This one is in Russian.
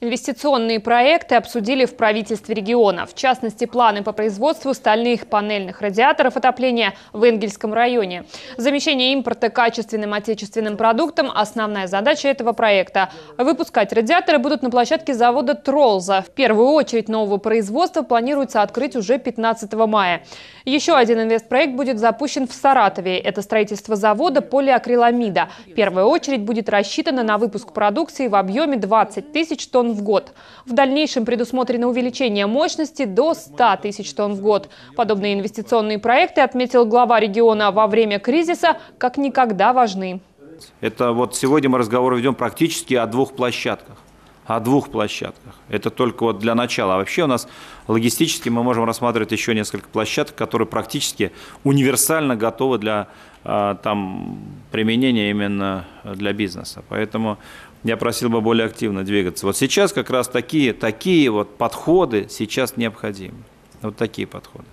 Инвестиционные проекты обсудили в правительстве региона. В частности, планы по производству стальных панельных радиаторов отопления в Энгельском районе. Замещение импорта качественным отечественным продуктом – основная задача этого проекта. Выпускать радиаторы будут на площадке завода «Тролза». В первую очередь нового производства планируется открыть уже 15 мая. Еще один инвестпроект будет запущен в Саратове. Это строительство завода полиакриламида. В первую очередь будет рассчитана на выпуск продукции в объеме 20 тысяч тонн тонн в год. В дальнейшем предусмотрено увеличение мощности до 100 тысяч тонн в год. Подобные инвестиционные проекты, отметил глава региона во время кризиса, как никогда важны. Это вот сегодня мы разговор ведем практически о двух площадках о двух площадках. Это только вот для начала. А вообще у нас логистически мы можем рассматривать еще несколько площадок, которые практически универсально готовы для а, там, применения именно для бизнеса. Поэтому я просил бы более активно двигаться. Вот сейчас как раз такие, такие вот подходы сейчас необходимы. Вот такие подходы.